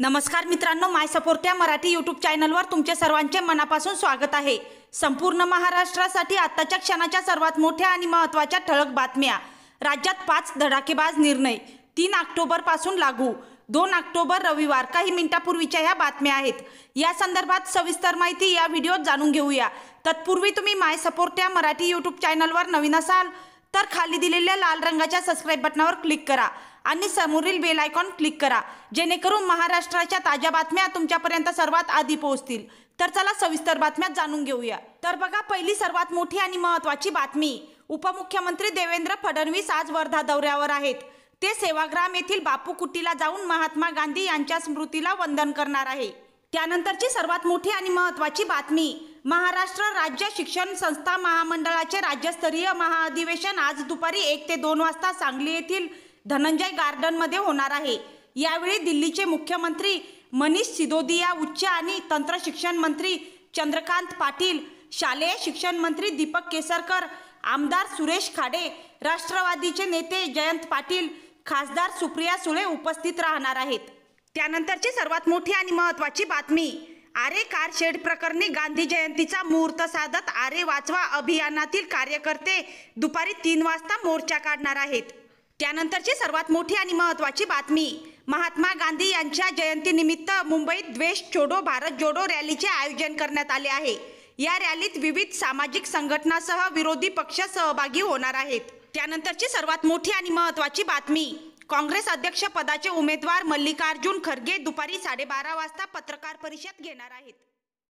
नमस्कार मित्रांनो माय सपोर्ट या मराठी यूट्यूब चॅनलवर तुमचे सर्वांचे मनापासून स्वागत आहे संपूर्ण महाराष्ट्रासाठी आत्ताच्या क्षणाच्या सर्वात मोठ्या आणि महत्त्वाच्या ठळक बातम्या राज्यात पाच धडाकेबाज निर्णय तीन पासून लागू दोन ऑक्टोबर रविवार काही मिनिटापूर्वीच्या ह्या बातम्या आहेत या संदर्भात सविस्तर माहिती या व्हिडिओत जाणून घेऊया तत्पूर्वी तुम्ही माय सपोर्ट या मराठी यूट्यूब चॅनलवर नवीन असाल तर खाली दिलेल्या लाल रंगाच्या सबस्क्राईब बटनावर क्लिक करा आणि समोरील बेल आयकॉन क्लिक करा जेणेकरून महाराष्ट्राच्या ताज्या बातम्या तुमच्यापर्यंत सर्वात आधी पोहोचतील तर चला सविस्तर बातम्या जाणून घेऊया तर बघा पहिली सर्वात मोठी आणि महत्त्वाची बातमी उपमुख्यमंत्री देवेंद्र फडणवीस आज वर्धा दौऱ्यावर आहेत ते सेवाग्राम येथील बापू कुटीला जाऊन महात्मा गांधी यांच्या स्मृतीला वंदन करणार आहे त्यानंतरची सर्वात मोठी आणि महत्त्वाची बातमी महाराष्ट्र राज्य शिक्षण संस्था महामंडळाचे राज्यस्तरीय महाअधिवेशन आज दुपारी एक ते दोन वाजता सांगली येथील धनंजय गार्डनमध्ये होणार आहे यावेळी दिल्लीचे मुख्यमंत्री मनीष सिदोदिया उच्च आणि तंत्र शिक्षण मंत्री चंद्रकांत पाटील शालेय शिक्षण मंत्री दीपक केसरकर आमदार सुरेश खाडे राष्ट्रवादीचे नेते जयंत पाटील खासदार सुप्रिया सुळे उपस्थित राहणार आहेत त्यानंतरची सर्वात मोठी आणि महत्त्वाची बातमी आरे कार शेड प्रकरणी गांधी जयंतीचा मुहूर्त साधत आरे वाचवा अभियानातील कार्यकर्ते दुपारी तीन वाजता मोर्चा काढणार आहेत त्यानंतरची सर्वात मोठी आणि महत्त्वाची बातमी महात्मा गांधी यांच्या जयंतीनिमित्त मुंबईत द्वेष छोडो भारत जोडो रॅलीचे आयोजन करण्यात आले आहे या रॅलीत विविध सामाजिक संघटनासह विरोधी पक्ष सहभागी होणार आहेत त्यानंतरची सर्वात मोठी आणि महत्त्वाची बातमी काँग्रेस अध्यक्षपदाचे उमेदवार मल्लिकार्जुन खरगे दुपारी साडेबारा वाजता पत्रकार परिषद घेणार आहेत